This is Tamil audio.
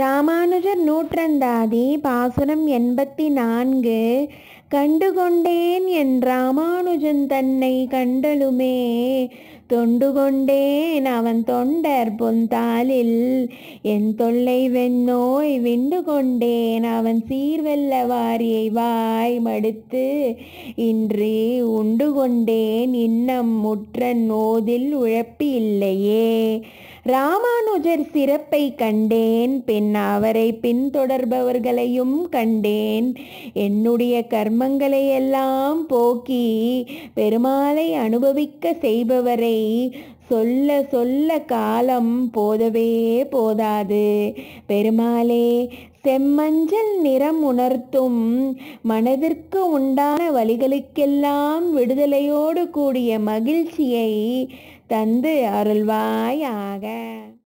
ராமானுஜர் நூற்றந்தாதி பாசுரம் எண்பத்தி நான்கு கண்டுகொண்டேன் என் ராமானுஜன் தன்னை கண்டலுமே தொண்டு கொண்டேன் அவன் தொண்டர் பொந்தாலில் என் தொல்லை வெண்ணோய் விண்டு கொண்டேன் அவன் சீர்வெல்ல வாரியை வாய் மடுத்து இன்று உண்டு கொண்டேன் இன்னம் முற்ற நோதில் உழப்பி இல்லையே ராமானுஜர் சிறப்பை கண்டேன் பின் அவரை பின்தொடர்பவர்களையும் கண்டேன் என்னுடைய கர்மங்களை எல்லாம் போக்கி பெருமாளை அனுபவிக்க செய்பவரை சொல்ல சொல்ல காலம் போதவே போதாது பெருமாளே செம்மஞ்சள் நிறம் உணர்த்தும் மனதிற்கு உண்டான வழிகளுக்கெல்லாம் விடுதலையோடு கூடிய மகிழ்ச்சியை தந்து அருள்வாயாக